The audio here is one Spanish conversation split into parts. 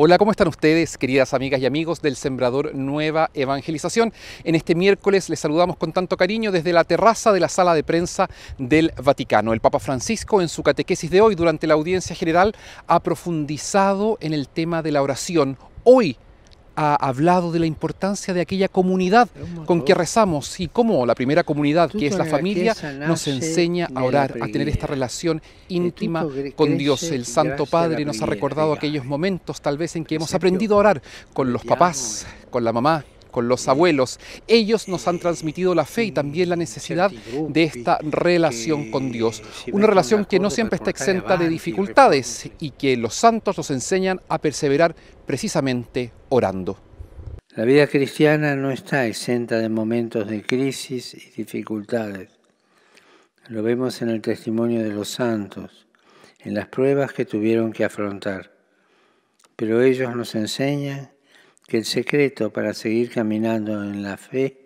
Hola, ¿cómo están ustedes, queridas amigas y amigos del Sembrador Nueva Evangelización? En este miércoles les saludamos con tanto cariño desde la terraza de la sala de prensa del Vaticano. El Papa Francisco, en su catequesis de hoy durante la audiencia general, ha profundizado en el tema de la oración. Hoy ha hablado de la importancia de aquella comunidad con que rezamos y cómo la primera comunidad, que es la familia, nos enseña a orar, a tener esta relación íntima con Dios. El Santo Padre nos ha recordado aquellos momentos tal vez en que hemos aprendido a orar con los papás, con la mamá, los abuelos. Ellos nos han transmitido la fe y también la necesidad de esta relación con Dios. Una relación que no siempre está exenta de dificultades y que los santos nos enseñan a perseverar precisamente orando. La vida cristiana no está exenta de momentos de crisis y dificultades. Lo vemos en el testimonio de los santos, en las pruebas que tuvieron que afrontar. Pero ellos nos enseñan que el secreto para seguir caminando en la fe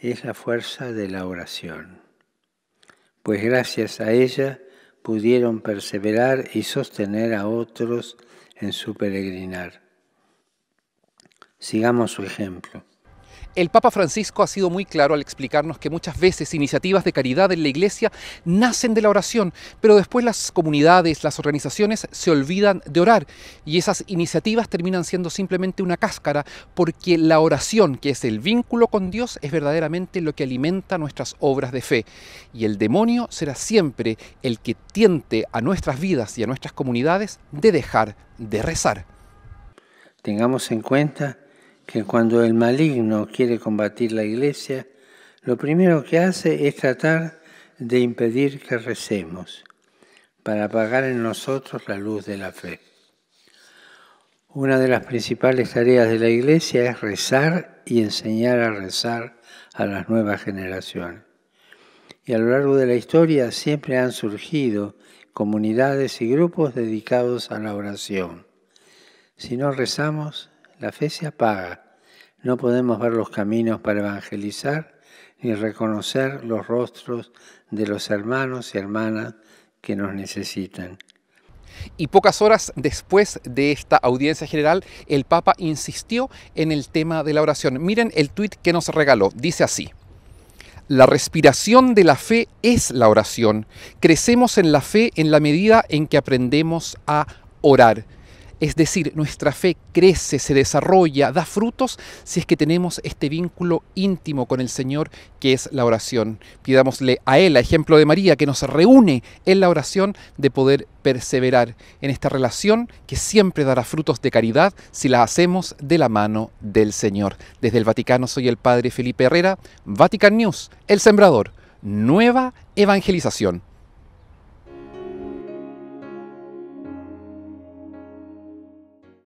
es la fuerza de la oración, pues gracias a ella pudieron perseverar y sostener a otros en su peregrinar. Sigamos su ejemplo. El Papa Francisco ha sido muy claro al explicarnos que muchas veces iniciativas de caridad en la iglesia nacen de la oración, pero después las comunidades, las organizaciones se olvidan de orar y esas iniciativas terminan siendo simplemente una cáscara porque la oración, que es el vínculo con Dios, es verdaderamente lo que alimenta nuestras obras de fe. Y el demonio será siempre el que tiente a nuestras vidas y a nuestras comunidades de dejar de rezar. Tengamos en cuenta que cuando el maligno quiere combatir la iglesia, lo primero que hace es tratar de impedir que recemos, para apagar en nosotros la luz de la fe. Una de las principales tareas de la iglesia es rezar y enseñar a rezar a las nuevas generaciones. Y a lo largo de la historia siempre han surgido comunidades y grupos dedicados a la oración. Si no rezamos, la fe se apaga. No podemos ver los caminos para evangelizar ni reconocer los rostros de los hermanos y hermanas que nos necesitan. Y pocas horas después de esta audiencia general, el Papa insistió en el tema de la oración. Miren el tuit que nos regaló. Dice así. La respiración de la fe es la oración. Crecemos en la fe en la medida en que aprendemos a orar. Es decir, nuestra fe crece, se desarrolla, da frutos si es que tenemos este vínculo íntimo con el Señor que es la oración. Pidámosle a Él, a ejemplo de María, que nos reúne en la oración de poder perseverar en esta relación que siempre dará frutos de caridad si la hacemos de la mano del Señor. Desde el Vaticano soy el Padre Felipe Herrera, Vatican News, El Sembrador, Nueva Evangelización.